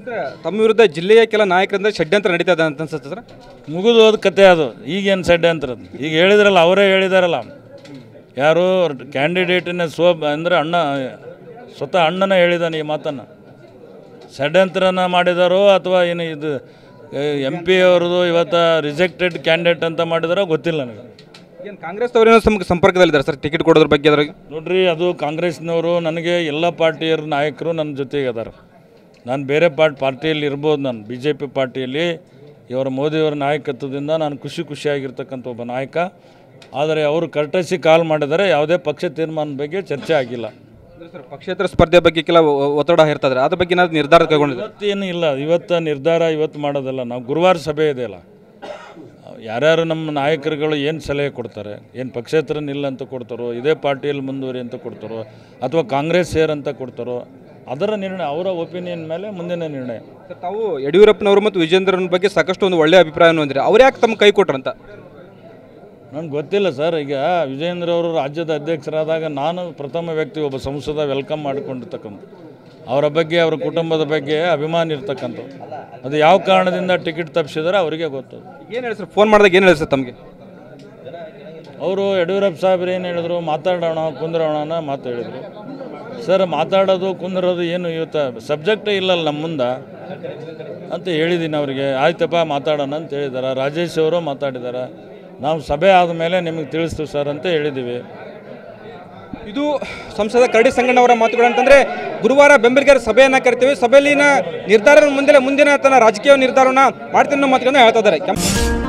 ಅಂದರೆ ತಮ್ಮ ವಿರುದ್ಧ ಜಿಲ್ಲೆಯ ಕೆಲ ನಾಯಕರಿಂದ ಷಡ್ಯಂತ್ರ ನಡೀತಾ ಇದೆ ಅಂತ ಅನ್ಸುತ್ತೆ ಸರ್ ಮುಗಿದು ಹೋದ ಕತೆ ಅದು ಈಗೇನು ಷಡ್ಯಂತ್ರ ಈಗ ಹೇಳಿದ್ರಲ್ಲ ಅವರೇ ಹೇಳಿದಾರಲ್ಲ ಯಾರು ಕ್ಯಾಂಡಿಡೇಟಿನ ಸೋ ಅಂದರೆ ಅಣ್ಣ ಸ್ವತಃ ಅಣ್ಣನ ಹೇಳಿದಾನೆ ಈ ಮಾತನ್ನು ಷಡ್ಯಂತ್ರನ ಮಾಡಿದಾರೋ ಅಥವಾ ಏನು ಇದು ಎಂ ಪಿ ಅವ್ರದ್ದು ಇವತ್ತು ರಿಜೆಕ್ಟೆಡ್ ಕ್ಯಾಂಡಿಡೇಟ್ ಅಂತ ಮಾಡಿದಾರೋ ಗೊತ್ತಿಲ್ಲ ನನಗೆ ಏನು ಕಾಂಗ್ರೆಸ್ ಅವರೇನೋ ನಮಗೆ ಸಂಪರ್ಕದಲ್ಲಿದ್ದಾರೆ ಸರ್ ಟಿಕೆಟ್ ಕೊಡೋದ್ರ ಬಗ್ಗೆ ಅದ್ರಾಗ ನೋಡ್ರಿ ಅದು ಕಾಂಗ್ರೆಸ್ನವರು ನನಗೆ ಎಲ್ಲ ಪಾರ್ಟಿಯರ ನಾಯಕರು ನನ್ನ ಜೊತೆಗೆ ಅದಾರ ನಾನು ಬೇರೆ ಪಾರ್ಟ್ ಪಾರ್ಟಿಯಲ್ಲಿ ಇರ್ಬೋದು ನಾನು ಬಿ ಜೆ ಪಿ ಪಾರ್ಟಿಯಲ್ಲಿ ಇವರ ಮೋದಿಯವರ ನಾಯಕತ್ವದಿಂದ ನಾನು ಖುಷಿ ಖುಷಿಯಾಗಿರ್ತಕ್ಕಂಥ ಒಬ್ಬ ನಾಯಕ ಆದರೆ ಅವರು ಕರ್ಟಸಿ ಕಾಲ್ ಮಾಡಿದರೆ ಯಾವುದೇ ಪಕ್ಷ ತೀರ್ಮಾನದ ಬಗ್ಗೆ ಚರ್ಚೆ ಆಗಿಲ್ಲ ಸರ್ ಪಕ್ಷೇತರ ಸ್ಪರ್ಧೆ ಬಗ್ಗೆ ಕೆಲ ಒತ್ತಡ ಇರ್ತದೆ ಅದ್ರ ಬಗ್ಗೆ ನಾವು ನಿರ್ಧಾರ ಕೈಗೊಂಡಿದ್ದೆ ಇವತ್ತೇನು ಇಲ್ಲ ಇವತ್ತು ನಿರ್ಧಾರ ಇವತ್ತು ಮಾಡೋದಲ್ಲ ನಾವು ಗುರುವಾರ ಸಭೆ ಇದೆಯಲ್ಲ ಯಾರ್ಯಾರು ನಮ್ಮ ನಾಯಕರುಗಳು ಏನು ಸಲಹೆ ಕೊಡ್ತಾರೆ ಏನು ಪಕ್ಷೇತರ ನಿಲ್ಲ ಅಂತ ಕೊಡ್ತಾರೋ ಇದೇ ಪಾರ್ಟಿಯಲ್ಲಿ ಮುಂದುವರಿ ಅಂತ ಕೊಡ್ತಾರೋ ಅಥವಾ ಕಾಂಗ್ರೆಸ್ ಸೇರಂತ ಅಂತ ಕೊಡ್ತಾರೋ ಅದರ ನಿರ್ಣಯ ಅವರ ಒಪಿನಿಯನ್ ಮೇಲೆ ಮುಂದಿನ ನಿರ್ಣಯ ತಾವು ಯಡಿಯೂರಪ್ಪನವರು ಮತ್ತು ವಿಜೇಂದ್ರನ ಬಗ್ಗೆ ಸಾಕಷ್ಟು ಒಂದು ಒಳ್ಳೆಯ ಅಭಿಪ್ರಾಯವನ್ನು ಹೊಂದಿರಿ ಅವ್ರು ಯಾಕೆ ತಮ್ಮ ಕೈ ಕೊಟ್ರಂತ ನನಗೆ ಗೊತ್ತಿಲ್ಲ ಸರ್ ಈಗ ವಿಜೇಂದ್ರ ಅವರು ರಾಜ್ಯದ ಅಧ್ಯಕ್ಷರಾದಾಗ ನಾನು ಪ್ರಥಮ ವ್ಯಕ್ತಿ ಒಬ್ಬ ಸಂಸದ ವೆಲ್ಕಮ್ ಮಾಡಿಕೊಂಡಿರ್ತಕ್ಕಂಥ ಅವರ ಬಗ್ಗೆ ಅವರ ಕುಟುಂಬದ ಬಗ್ಗೆ ಅಭಿಮಾನಿ ಇರ್ತಕ್ಕಂಥ ಅದು ಯಾವ ಕಾರಣದಿಂದ ಟಿಕೆಟ್ ತಪ್ಪಿಸಿದ್ರೆ ಅವರಿಗೆ ಗೊತ್ತು ಏನು ಹೇಳಿ ಸರ್ ಫೋನ್ ಮಾಡಿದಾಗ ಏನು ಹೇಳಿ ಸರ್ ತಮಗೆ ಅವರು ಯಡಿಯೂರಪ್ಪ ಸಾಹೇಬ್ರು ಏನು ಹೇಳಿದ್ರು ಮಾತಾಡೋಣ ಕುಂದ್ರೋಣ ಮಾತು ಸರ್ ಮಾತಾಡೋದು ಕುಂದಿರೋದು ಏನು ಇವತ್ತು ಸಬ್ಜೆಕ್ಟೇ ಇಲ್ಲಲ್ಲ ನಮ್ಮ ಮುಂದೆ ಅಂತ ಹೇಳಿದ್ದೀನಿ ಅವರಿಗೆ ಆಯ್ತಪ್ಪ ಮಾತಾಡೋಣ ಅಂತ ಹೇಳಿದ್ದಾರೆ ರಾಜೇಶ್ ಅವರು ಮಾತಾಡಿದ್ದಾರೆ ನಾವು ಸಭೆ ಆದಮೇಲೆ ನಿಮಗೆ ತಿಳಿಸ್ತೀವಿ ಸರ್ ಅಂತ ಹೇಳಿದ್ದೀವಿ ಇದು ಸಂಸದ ಕರಡಿ ಸಂಗಣ್ಣವರ ಮಾತುಗಳು ಅಂತಂದರೆ ಗುರುವಾರ ಬೆಂಬಲಿಗರ ಸಭೆಯನ್ನು ಕರಿತೀವಿ ಸಭೆಯಲ್ಲಿನ ನಿರ್ಧಾರ ಮುಂದೆ ಮುಂದಿನ ತನ್ನ ರಾಜಕೀಯ ನಿರ್ಧಾರವನ್ನು ಮಾಡ್ತೀನಿ ಅನ್ನೋ ಮಾತುಗಳನ್ನ ಹೇಳ್ತಾ ಇದ್ದಾರೆ